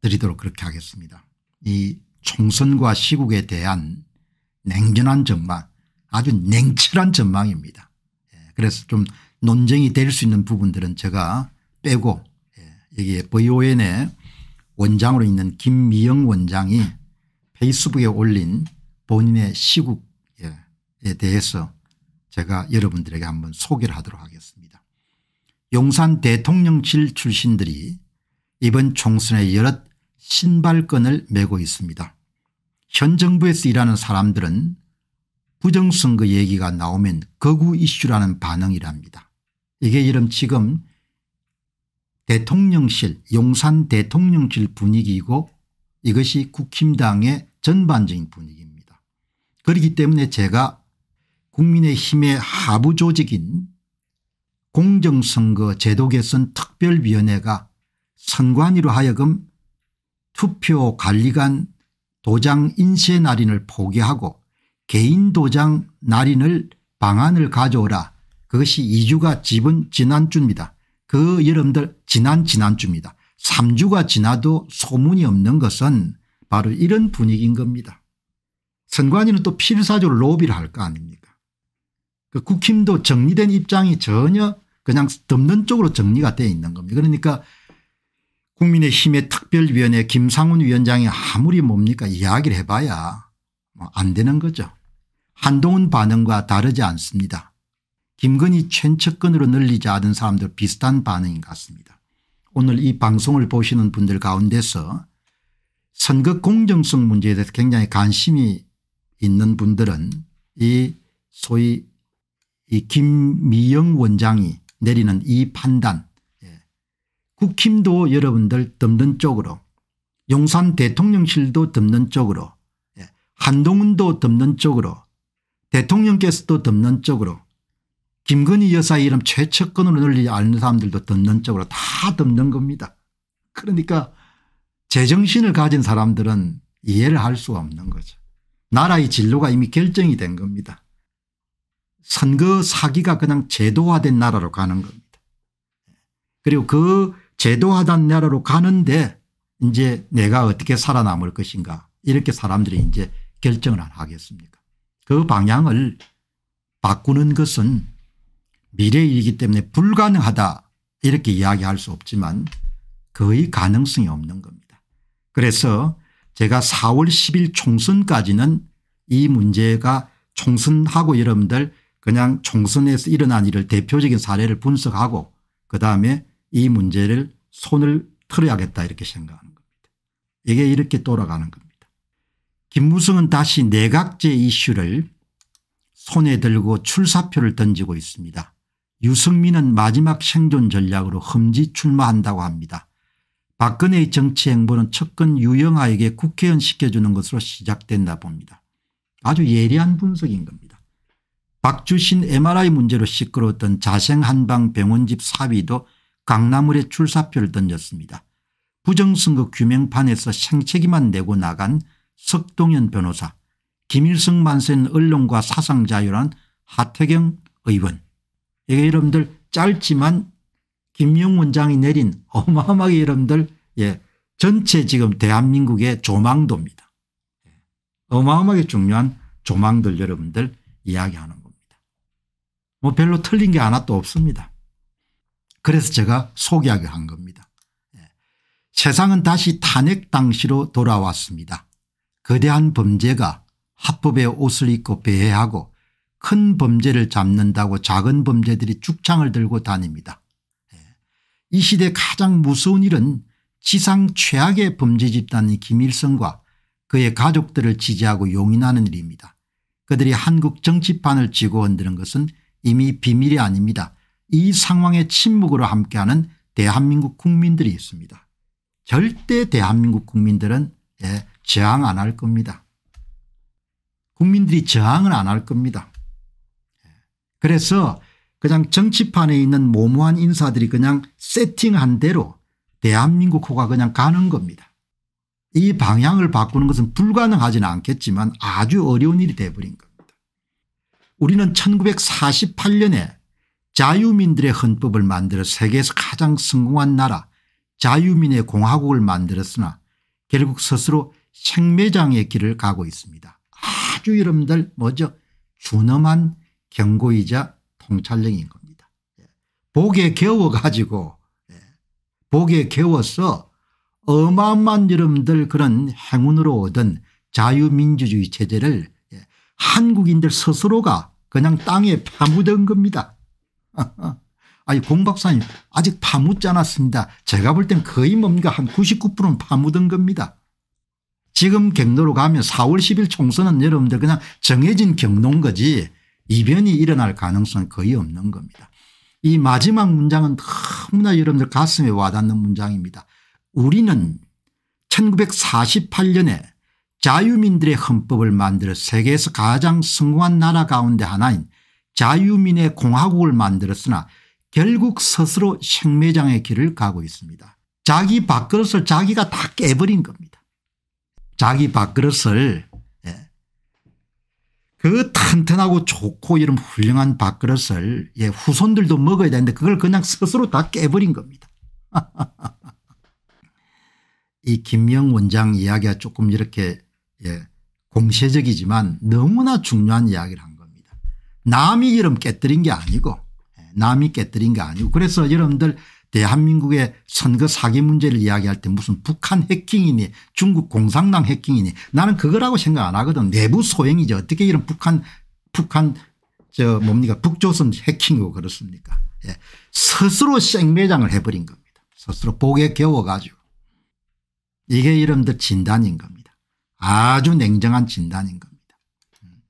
드리도록 그렇게 하겠습니다. 이 총선과 시국에 대한 냉전한 전망 아주 냉철한 전망입니다. 예, 그래서 좀 논쟁이 될 수 있는 부분들은 제가 빼고 예, 여기에 보이오의 원장으로 있는 김미영 원장이 페이스북에 올린 본인의 시국에 예, 대해서 제가 여러분들에게 한번 소개를 하도록 하겠습니다. 용산 대통령실 출신들이 이번 총선의 여러 신발끈을 메고 있습니다. 현 정부에서 일하는 사람들은 부정선거 얘기가 나오면 거구 이슈라는 반응이랍니다. 이게 이름 지금 대통령실 용산 대통령실 분위기이고 이것이 국힘당의 전반적인 분위기입니다. 그렇기 때문에 제가 국민의힘의 하부 조직인 공정선거 제도 개선 특별위원회가 선관위로 하여금 투표 관리관 도장 인쇄 날인을 포기하고 개인 도장 날인을 방안을 가져오라 그것이 2주가 집은 지난주입니다. 그 여러분들 지난 지난주입니다. 3주가 지나도 소문이 없는 것은 바로 이런 분위기인 겁니다. 선관위는 또 필사적으로 로비를 할 거 아닙니까 그 국힘도 정리된 입장이 전혀 그냥 덮는 쪽으로 정리가 되어 있는 겁니다. 그러니까 국민의힘의 특별위원회 김상훈 위원장이 아무리 뭡니까 이야기를 해봐야 뭐안 되는 거죠. 한동훈 반응과 다르지 않습니다. 김건희 최측근으로 늘리지 않은 사람들 비슷한 반응인 것 같습니다. 오늘 이 방송을 보시는 분들 가운데서 선거 공정성 문제에 대해서 굉장히 관심이 있는 분들은 이 소위 이 김미영 원장이 내리는 이 판단 국힘도 여러분들 덮는 쪽으로 용산 대통령실도 덮는 쪽으로 예, 한동훈도 덮는 쪽으로 대통령께서도 덮는 쪽으로 김건희 여사 이름 최측근으로 널리 지않는 사람들도 덮는 쪽으로 다 덮는 겁니다. 그러니까 제정신을 가진 사람들은 이해를 할 수가 없는 거죠. 나라의 진로가 이미 결정이 된 겁니다. 선거 사기가 그냥 제도화된 나라로 가는 겁니다. 그리고 그 제도하단 나라로 가는데 이제 내가 어떻게 살아남을 것인가 이렇게 사람들이 이제 결정을 하겠습니까 그 방향을 바꾸는 것은 미래이기 일 때문에 불가능하다 이렇게 이야기할 수 없지만 거의 가능성이 없는 겁니다. 그래서 제가 4월 10일 총선까지는 이 문제가 총선하고 여러분들 그냥 총선에서 일어난 일을 대표적인 사례를 분석하고 그다음에 이 문제를 손을 틀어야겠다 이렇게 생각하는 겁니다. 이게 이렇게 돌아가는 겁니다. 김무성은 다시 내각제 이슈를 손에 들고 출사표를 던지고 있습니다. 유승민은 마지막 생존 전략으로 흠지 출마한다고 합니다. 박근혜의 정치 행보는 첫근 유영아에게 국회의원 시켜주는 것으로 시작된다 봅니다. 아주 예리한 분석인 겁니다. 박주신 MRI 문제로 시끄러웠던 자생한방 병원집 사위도 강나물에 출사표를 던졌습니다. 부정선거 규명판에서 생채기만 내고 나간 석동현 변호사 김일성 만세는 언론과 사상자유란 하태경 의원 이게 여러분들 짧지만 김용 원장이 내린 어마어마하게 여러분들 예, 전체 지금 대한민국의 조망도입니다. 예, 어마어마하게 중요한 조망들 여러분들 이야기하는 겁니다. 뭐 별로 틀린 게 하나도 없습니다. 그래서 제가 소개하게 한 겁니다. 예. 세상은 다시 탄핵 당시로 돌아왔습니다. 거대한 범죄가 합법의 옷을 입고 배회하고 큰 범죄를 잡는다고 작은 범죄들이 죽창을 들고 다닙니다. 예. 이 시대 가장 무서운 일은 지상 최악의 범죄 집단인 김일성과 그의 가족들을 지지하고 용인하는 일입니다. 그들이 한국 정치판을 쥐고 흔드는 것은 이미 비밀이 아닙니다. 이 상황의 침묵으로 함께하는 대한민국 국민들이 있습니다. 절대 대한민국 국민들은 예, 저항 안 할 겁니다. 국민들이 저항을 안 할 겁니다. 예. 그래서 그냥 정치판에 있는 모모한 인사들이 그냥 세팅한 대로 대한민국 호가 그냥 가는 겁니다. 이 방향을 바꾸는 것은 불가능하지는 않겠지만 아주 어려운 일이 돼버린 겁니다. 우리는 1948년에 자유민들의 헌법을 만들어 세계에서 가장 성공한 나라 자유민의 공화국을 만들었으나 결국 스스로 생매장의 길을 가고 있습니다. 아주 여러분들 먼저 준엄한 경고이자 통찰력인 겁니다. 예. 복에 겨워 가지고 예. 복에 겨워서 어마어마한 여러분들 그런 행운으로 얻은 자유민주주의 체제를 예. 한국인들 스스로가 그냥 땅에 파묻은 겁니다. 아니 공 박사님 아직 파묻지 않았습니다. 제가 볼 땐 거의 뭡니까 한 99%는 파묻은 겁니다. 지금 경로로 가면 4월 10일 총선은 여러분들 그냥 정해진 경로인 거지 이변이 일어날 가능성은 거의 없는 겁니다. 이 마지막 문장은 너무나 여러분들 가슴에 와닿는 문장입니다. 우리는 1948년에 자유민들의 헌법을 만들어 세계에서 가장 성공한 나라 가운데 하나인 자유민의 공화국을 만들었으나 결국 스스로 생매장의 길을 가고 있습니다. 자기 밥그릇을 자기가 다 깨버린 겁니다. 자기 밥그릇을 예. 그 탄탄하고 좋고 이런 훌륭한 밥그릇을 예, 후손들도 먹어야 되는데 그걸 그냥 스스로 다 깨버린 겁니다. 이 김명 원장 이야기가 조금 이렇게 예, 공세적이지만 너무나 중요한 이야기를 한 남이 이름 깨뜨린 게 아니고 예, 남이 깨뜨린 게 아니고 그래서 여러분들 대한민국의 선거 사기 문제를 이야기할 때 무슨 북한 해킹이니 중국 공산당 해킹이니 나는 그거라고 생각 안 하거든 내부 소행이죠 어떻게 이런 북한 북한 저 뭡니까 북조선 해킹이고 그렇습니까 예. 스스로 생매장을 해버린 겁니다 스스로 복에 겨워가지고 이게 여러분들 진단인 겁니다 아주 냉정한 진단인 겁니다 음,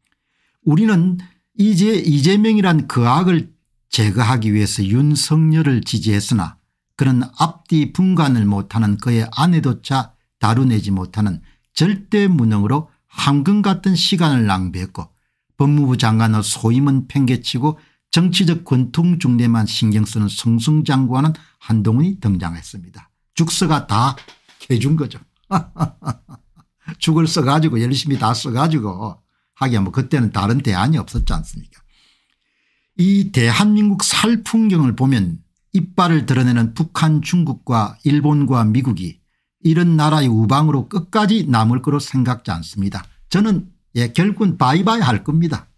우리는 이제 이재명이란 그 악을 제거하기 위해서 윤석열을 지지했으나 그런 앞뒤 분간을 못하는 그의 아내조차 다루내지 못하는 절대 무능으로 황금 같은 시간을 낭비했고 법무부 장관의 소임은 팽개치고 정치적 권통 중대만 신경 쓰는 성승 장구하는 한동훈이 등장했습니다. 죽서가 다 해준 거죠. 죽을 써가지고 열심히 다 써가지고 하기야 뭐 그때는 다른 대안이 없었지 않습니까 이 대한민국 살 풍경을 보면 이빨을 드러내는 북한 중국과 일본과 미국이 이런 나라의 우방으로 끝까지 남을 거로 생각지 않습니다. 저는 예, 결국은 바이바이 할 겁니다.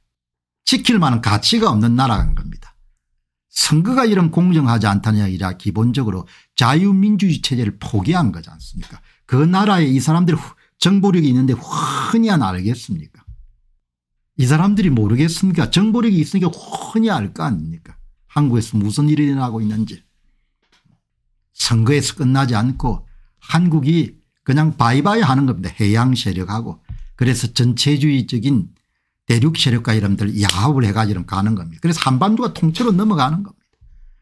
지킬 만한 가치가 없는 나라인 겁니다. 선거가 이런 공정하지 않다는 이라 기본적으로 자유민주주의 체제를 포기한 거지 않습니까 그 나라에 이 사람들이 정보력이 있는데 흔히 안 알겠습니까 이 사람들이 모르겠습니까? 정보력이 있으니까 훤히 알 거 아닙니까? 한국에서 무슨 일이 일어나고 있는지. 선거에서 끝나지 않고 한국이 그냥 바이바이 하는 겁니다. 해양 세력하고. 그래서 전체주의적인 대륙 세력과 이런들 야합을 해가지고 가는 겁니다. 그래서 한반도가 통째로 넘어가는 겁니다.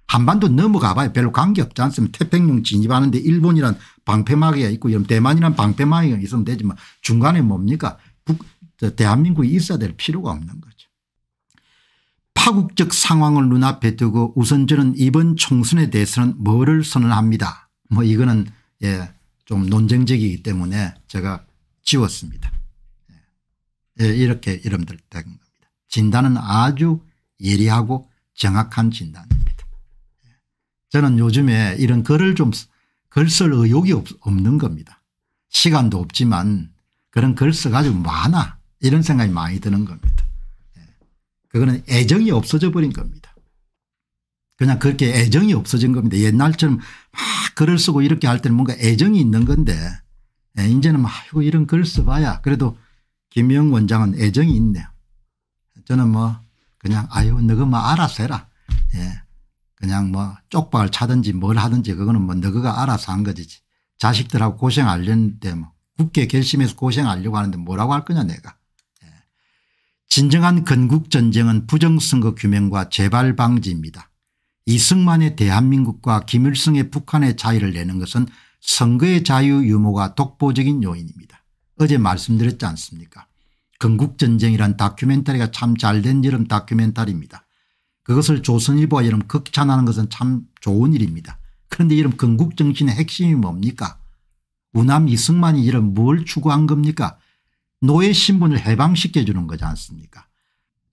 한반도 넘어가 봐야 별로 관계없지 않습니까 태평양 진입하는데 일본이란 방패막이가 있고 이런 대만이란 방패막이가 있으면 되지만 중간에 뭡니까 대한민국이 있어야 될 필요가 없는 거죠. 파국적 상황을 눈앞에 두고 우선 저는 이번 총선에 대해서는 뭐를 선언합니다. 뭐 이거는 예, 좀 논쟁적이기 때문에 제가 지웠습니다. 예, 예 이렇게 이름들 된 겁니다. 진단은 아주 예리하고 정확한 진단입니다. 예, 저는 요즘에 이런 글을 좀 글 쓸 의욕이 없, 없는 겁니다. 시간도 없지만 그런 글 써가지고 많아. 이런 생각이 많이 드는 겁니다. 예. 그거는 애정이 없어져 버린 겁니다. 그냥 그렇게 애정이 없어진 겁니다. 옛날처럼 막 글을 쓰고 이렇게 할 때는 뭔가 애정이 있는 건데 예, 이제는 아 이런 글 써봐야 그래도 김영 원장은 애정이 있네요. 저는 뭐 그냥 아유 너가 뭐 알아서 해라. 예. 그냥 뭐 쪽박을 차든지 뭘 하든지 그거는 뭐 너가 알아서 한 거지. 자식들하고 고생하려는데 뭐 굳게 결심해서 고생하려고 하는데 뭐라고 할 거냐 내가. 진정한 건국전쟁은 부정선거 규명과 재발 방지입니다. 이승만의 대한민국과 김일성의 북한의 차이를 내는 것은 선거의 자유 유무가 독보적인 요인입니다. 어제 말씀드렸지 않습니까 건국전쟁이란 다큐멘터리가 참 잘된 여름 다큐멘터리입니다. 그것을 조선일보와 여름 극찬하는 것은 참 좋은 일입니다. 그런데 이름 건국정신의 핵심이 뭡니까 우남 이승만이 이름뭘 추구한 겁니까 노예 신분을 해방시켜 주는 거지 않습니까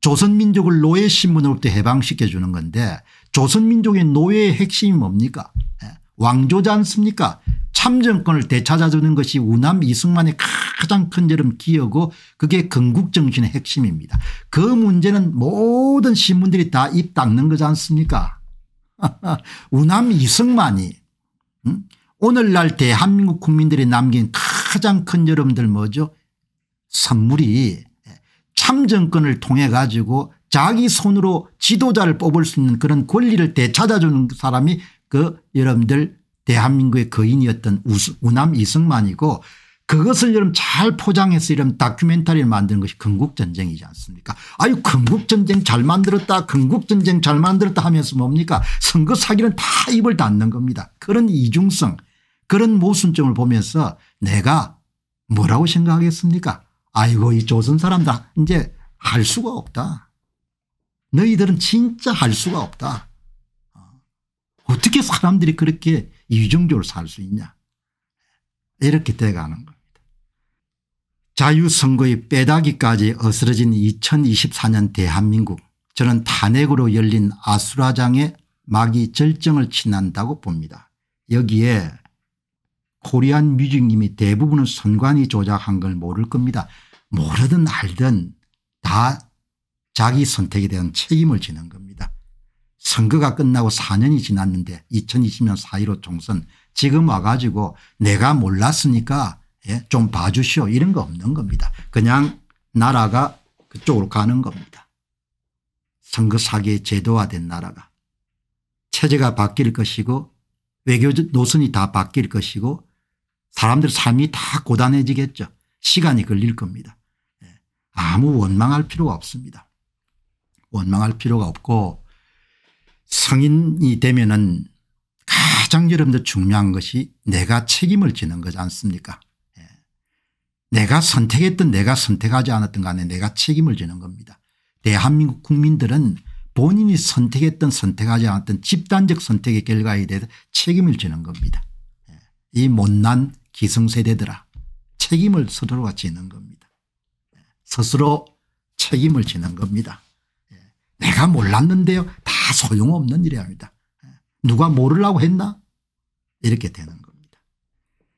조선민족을 노예 신분으로부터 해방시켜 주는 건데 조선민족의 노예의 핵심이 뭡니까 예, 왕조지 않습니까 참정권을 되찾아주는 것이 우남 이승만의 가장 큰 여름 기여고 그게 건국정신의 핵심입니다. 그 문제는 모든 신문들이 다 입 닦는 거지 않습니까 우남 이승만이 응? 오늘날 대한민국 국민들이 남긴 가장 큰 여름들 뭐죠 선물이 참정권을 통해 가지고 자기 손으로 지도자를 뽑을 수 있는 그런 권리를 되찾아주는 사람이 그 여러분들 대한민국의 거인이었던 우수, 우남 이승만이고 그것을 여러분 잘 포장해서 이런 다큐멘터리를 만드는 것이 금국전쟁이지 않습니까 아유 금국전쟁잘 만들었다 금국전쟁잘 만들었다 하면서 뭡니까 선거 사기는 다 입을 닫는 겁니다. 그런 이중성 그런 모순점을 보면서 내가 뭐라고 생각하겠습니까 아이고 이 조선 사람들 이제 할 수가 없다. 너희들은 진짜 할 수가 없다. 어. 어떻게 사람들이 그렇게 이중적으로 살수 있냐. 이렇게 돼가는 겁니다. 자유선거의 빼다기까지 어스러진 2024년 대한민국 저는 탄핵으로 열린 아수라장의 막이 절정을 지난다고 봅니다. 여기에 코리안 뮤직님이 대부분은 선관위 조작한 걸 모를 겁니다. 모르든 알든 다 자기 선택에 대한 책임을 지는 겁니다. 선거가 끝나고 4년이 지났는데 2020년 4.15 총선 지금 와가지고 내가 몰랐으니까 예, 좀 봐주시오 이런 거 없는 겁니다. 그냥 나라가 그쪽으로 가는 겁니다. 선거 사기에 제도화된 나라가 체제가 바뀔 것이고 외교 노선이 다 바뀔 것이고 사람들 삶이 다 고단해지겠죠. 시간이 걸릴 겁니다. 아무 원망할 필요가 없습니다. 원망할 필요가 없고 성인이 되면은 가장 여러분들 중요한 것이 내가 책임을 지는 거지 않습니까 예. 내가 선택했던 내가 선택하지 않았던 간에 내가 책임을 지는 겁니다. 대한민국 국민들은 본인이 선택했던 선택하지 않았던 집단적 선택의 결과에 대해서 책임을 지는 겁니다. 예. 이 못난 기성세대들아 책임을 서로가 지는 겁니다. 스스로 책임을 지는 겁니다. 예. 내가 몰랐는데요. 다 소용없는 일이랍니다. 예. 누가 모르려고 했나? 이렇게 되는 겁니다.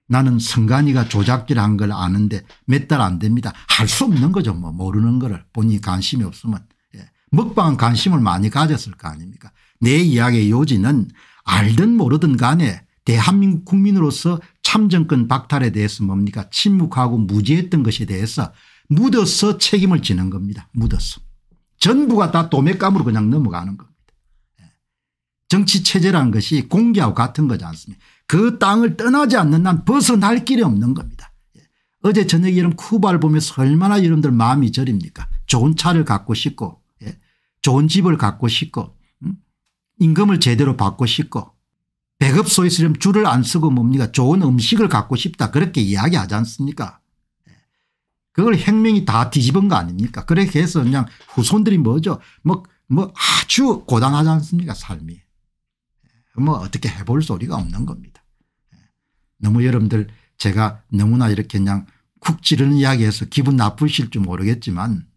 나는 성간이가 조작질한 걸 아는데 몇 달 안 됩니다. 할 수 없는 거죠. 뭐 모르는 거를 본인이 관심이 없으면. 예. 먹방은 관심을 많이 가졌을 거 아닙니까 내 이야기의 요지는 알든 모르든 간에 대한민국 국민으로서 참정권 박탈에 대해서 뭡니까 침묵하고 무지했던 것에 대해서 묻어서 책임을 지는 겁니다. 묻어서. 전부가 다 도매감으로 그냥 넘어가는 겁니다. 예. 정치 체제라는 것이 공기하고 같은 거지 않습니까 그 땅을 떠나지 않는 난 벗어날 길이 없는 겁니다. 예. 어제 저녁에 이런 쿠바를 보면서 얼마나 여러분들 마음이 저립니까 좋은 차를 갖고 싶고 예. 좋은 집을 갖고 싶고 음? 임금을 제대로 받고 싶고 배급 소에 있으려면 줄을 안 쓰고 뭡니까 좋은 음식을 갖고 싶다 그렇게 이야기하지 않습니까 그걸 혁명이 다 뒤집은 거 아닙니까? 그렇게 해서 그냥 후손들이 뭐죠? 뭐, 뭐 아주 고단하지 않습니까? 삶이. 뭐 어떻게 해볼 소리가 없는 겁니다. 너무 여러분들 제가 너무나 이렇게 그냥 쿡 찌르는 이야기해서 기분 나쁘실지 모르겠지만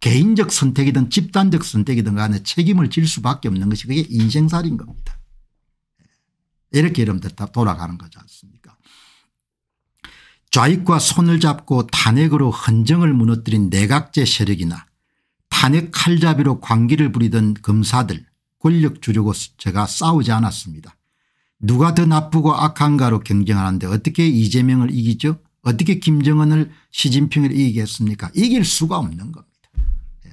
개인적 선택이든 집단적 선택이든 간에 책임을 질 수밖에 없는 것이 그게 인생살인 겁니다. 이렇게 여러분들 다 돌아가는 거지 않습니까? 좌익과 손을 잡고 탄핵으로 헌정을 무너뜨린 내각제 세력이나 탄핵 칼잡이로 광기를 부리던 검사들 권력 주려고제가 싸우지 않았습니다. 누가 더 나쁘고 악한가로 경쟁하는데 어떻게 이재명을 이기죠 어떻게 김정은을 시진핑을 이기겠습니까 이길 수가 없는 겁니다. 예.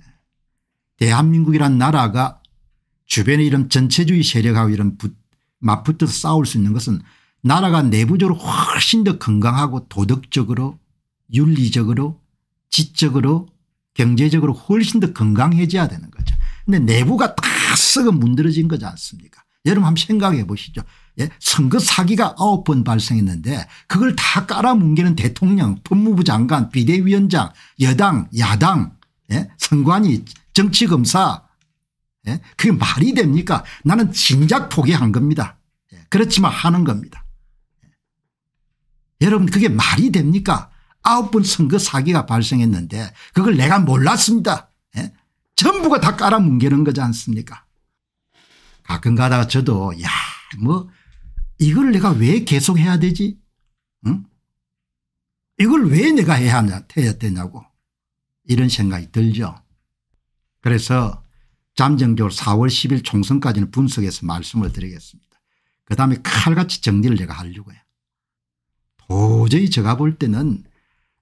대한민국이란 나라가 주변의 이런 전체주의 세력하고 이런 맞붙어 서 싸울 수 있는 것은 나라가 내부적으로 훨씬 더 건강하고 도덕적으로 윤리적으로 지적으로 경제적으로 훨씬 더 건강해져야 되는 거죠. 근데 내부가 다 썩어 문드러진 거지 않습니까 여러분 한번 생각해 보시죠. 예? 선거 사기가 아홉 번 발생했는데 그걸 다 깔아뭉개는 대통령 법무부 장관 비대위원장 여당 야당 예? 선관위 정치검사 예? 그게 말이 됩니까 나는 진작 포기한 겁니다. 예, 그렇지만 하는 겁니다. 여러분 그게 말이 됩니까 아홉 번 선거 사기가 발생했는데 그걸 내가 몰랐습니다. 예? 전부가 다 깔아뭉개는 거지 않습니까 가끔 가다가 저도 야뭐 이걸 내가 왜 계속 해야 되지 응? 이걸 왜 내가 해야, 하냐, 해야 되냐고 이런 생각이 들죠. 그래서 잠정적으로 4월 10일 총선까지는 분석해서 말씀을 드리겠습니다. 그다음에 칼같이 정리를 내가 하려고 해요. 도저히 제가 볼 때는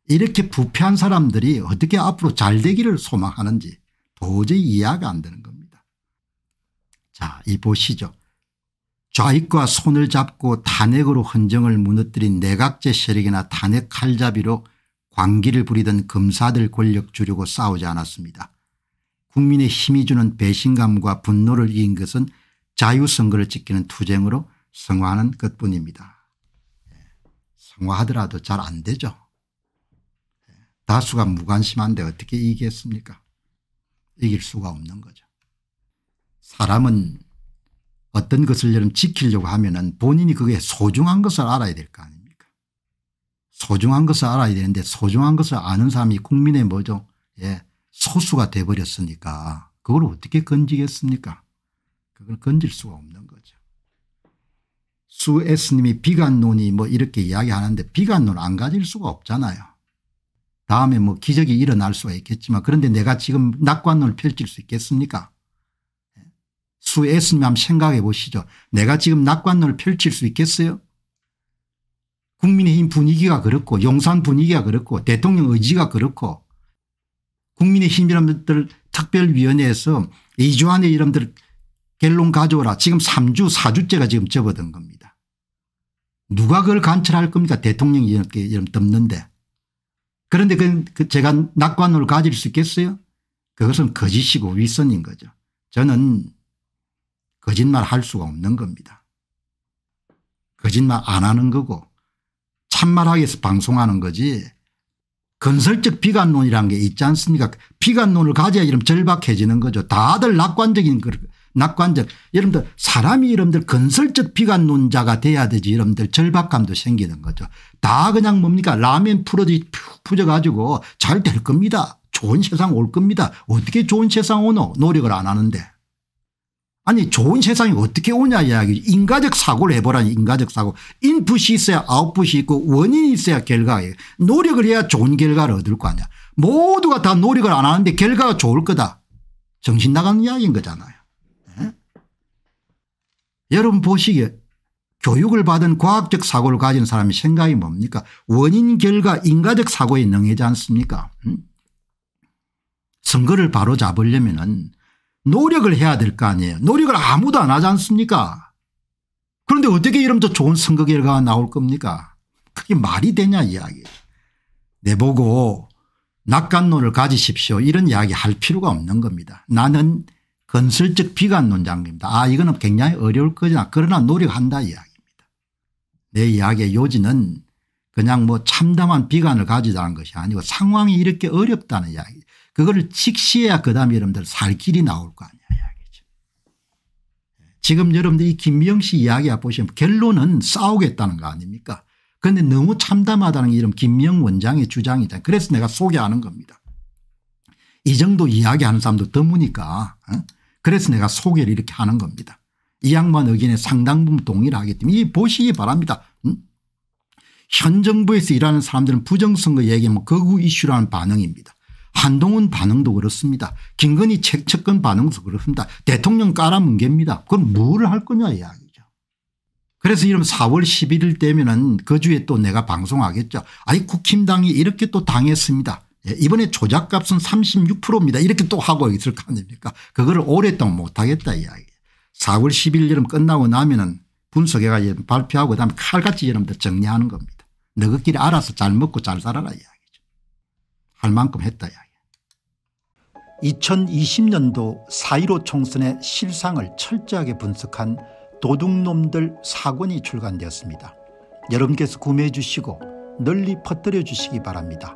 이렇게 부패한 사람들이 어떻게 앞으로 잘 되기를 소망하는지 도저히 이해가 안 되는 겁니다. 자, 이 보시죠. 좌익과 손을 잡고 탄핵으로 헌정을 무너뜨린 내각제 세력이나 탄핵 칼잡이로 광기를 부리던 검사들 권력 주려고 싸우지 않았습니다. 국민의 힘이 주는 배신감과 분노를 이긴 것은 자유선거를 지키는 투쟁으로 성화하는 것뿐입니다. 통화하더라도 잘 안 되죠. 다수가 무관심한데 어떻게 이기겠습니까? 이길 수가 없는 거죠. 사람은 어떤 것을 지키려고 하면 은 본인이 그게 소중한 것을 알아야 될 거 아닙니까? 소중한 것을 알아야 되는데 소중한 것을 아는 사람이 국민의 뭐죠? 예, 소수가 돼버렸으니까 그걸 어떻게 건지겠습니까? 그걸 건질 수가 없는 수S님이 비관론이 뭐 이렇게 이야기하는데 비관론 안 가질 수가 없잖아요. 다음에 뭐 기적이 일어날 수가 있겠지만 그런데 내가 지금 낙관론을 펼칠 수 있겠습니까? 수S님 한번 생각해 보시죠. 내가 지금 낙관론을 펼칠 수 있겠어요? 국민의힘 분위기가 그렇고 용산 분위기가 그렇고 대통령 의지가 그렇고 국민의힘 이름들 특별위원회에서 이주환의 이름들 갤론 가져오라 지금 3주 4주째가 지금 접어든 겁니다. 누가 그걸 관철할 겁니까 대통령이 이렇게 이름 덮는데 그런데 그, 그 제가 낙관을 가질 수 있겠어요 그것은 거짓이고 위선인 거죠 저는 거짓말 할 수가 없는 겁니다 거짓말 안 하는 거고 참말하기 위해서 방송하는 거지 건설적 비관론이라는 게 있지 않습니까 비관론을 가져야 이름 절박해지는 거죠 다들 낙관적인 낙관적 여러분들 사람이 여러분들 건설적 비관론자가 돼야 되지 여러분들 절박감도 생기는 거죠. 다 그냥 뭡니까 라면 풀어지 푸져가지고 잘 될 겁니다. 좋은 세상 올 겁니다. 어떻게 좋은 세상 오노 노력을 안 하는데. 아니 좋은 세상이 어떻게 오냐 이야기 인과적 사고를 해보라 인과적 사고 인풋이 있어야 아웃풋이 있고 원인이 있어야 결과예요. 노력을 해야 좋은 결과를 얻을 거 아니야. 모두가 다 노력을 안 하는데 결과가 좋을 거다. 정신 나가는 이야기인 거잖아요. 여러분 보시기에 교육을 받은 과학적 사고를 가진 사람의 생각이 뭡니까 원인 결과 인과적 사고에 능하지 않습니까 음? 선거를 바로잡으려면 은 노력을 해야 될 거 아니에요 노력을 아무도 안 하지 않습니까 그런데 어떻게 이러면 더 좋은 선거 결과가 나올 겁니까 그게 말이 되냐 이야기 내보고 낙관론을 가지십시오 이런 이야기 할 필요가 없는 겁니다 나는 건설적 비관 논장입니다. 아 이거는 굉장히 어려울 거잖아. 그러나 노력한다 이야기입니다. 내 이야기의 요지는 그냥 뭐 참담한 비관을 가지자는 것이 아니고 상황이 이렇게 어렵다는 이야기. 그거를 직시해야 그다음 여러분들 살 길이 나올 거 아니야 이야기죠. 지금 여러분들 이 김미영 씨 이야기 보시면 결론은 싸우겠다는 거 아닙니까? 그런데 너무 참담하다는 게 이름 김명 원장의 주장이다. 그래서 내가 소개하는 겁니다. 이 정도 이야기하는 사람도 드무니까 어? 그래서 내가 소개를 이렇게 하는 겁니다. 이 양반 의견에 상당 부분 동의를 하기 때문에 이 보시기 바랍니다. 현 정부에서 일하는 사람들은 부정선거 얘기하면 거구 이슈라는 반응입니다. 한동훈 반응도 그렇습니다. 김건희 책척권 반응도 그렇습니다. 대통령 깔아뭉개입니다. 그럼 뭐를 할 거냐 이야기죠. 그래서 이러면 4월 11일 되면 은그 주에 또 내가 방송하겠죠. 아이 국힘당이 이렇게 또 당했습니다. 예, 이번에 조작값은 36%입니다. 이렇게 또 하고 있을 거 아닙니까 그거를 오랫동안 못하겠다 이야기 4월 10일 여름 끝나고 나면은 분석회가 발표하고 그다음에 칼같이 여러분들 정리하는 겁니다. 너희끼리 알아서 잘 먹고 잘 살아라 이야기죠. 할 만큼 했다 이야기. 2020년도 4.15 총선의 실상을 철저하게 분석한 도둑놈들 사권이 출간되었습니다. 여러분께서 구매해 주시고 널리 퍼뜨려 주시기 바랍니다.